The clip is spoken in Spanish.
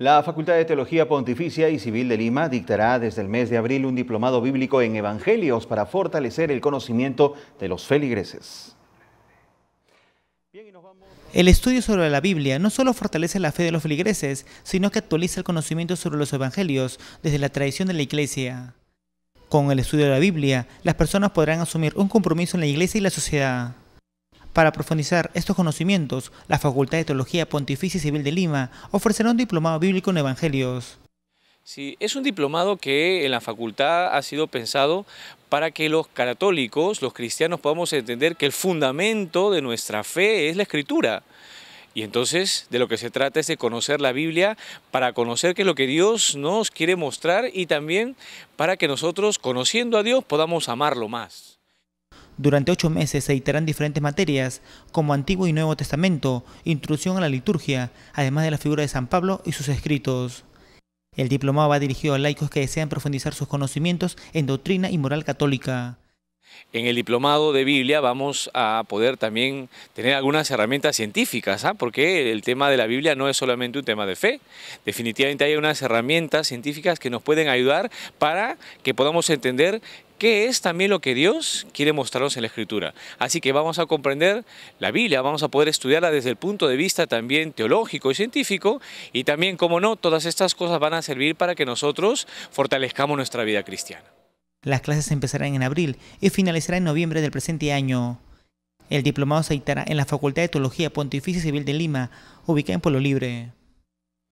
La Facultad de Teología Pontificia y Civil de Lima dictará desde el mes de abril un diplomado bíblico en Evangelios para fortalecer el conocimiento de los feligreses. El estudio sobre la Biblia no solo fortalece la fe de los feligreses, sino que actualiza el conocimiento sobre los evangelios desde la tradición de la Iglesia. Con el estudio de la Biblia, las personas podrán asumir un compromiso en la Iglesia y la sociedad. Para profundizar estos conocimientos, la Facultad de Teología Pontificia Civil de Lima ofrecerá un diplomado bíblico en Evangelios. Sí, es un diplomado que en la facultad ha sido pensado para que los católicos, los cristianos, podamos entender que el fundamento de nuestra fe es la escritura. Y entonces de lo que se trata es de conocer la Biblia para conocer qué es lo que Dios nos quiere mostrar y también para que nosotros, conociendo a Dios, podamos amarlo más. Durante ocho meses se editarán diferentes materias, como Antiguo y Nuevo Testamento, Introducción a la Liturgia, además de la figura de San Pablo y sus escritos. El diplomado va dirigido a laicos que desean profundizar sus conocimientos en doctrina y moral católica en el diplomado de Biblia vamos a poder también tener algunas herramientas científicas, ¿ah? porque el tema de la Biblia no es solamente un tema de fe. Definitivamente hay unas herramientas científicas que nos pueden ayudar para que podamos entender qué es también lo que Dios quiere mostrarnos en la Escritura. Así que vamos a comprender la Biblia, vamos a poder estudiarla desde el punto de vista también teológico y científico, y también, como no, todas estas cosas van a servir para que nosotros fortalezcamos nuestra vida cristiana. Las clases empezarán en abril y finalizarán en noviembre del presente año. El diplomado se dictará en la Facultad de Teología Pontificia Civil de Lima, ubicada en Pueblo Libre.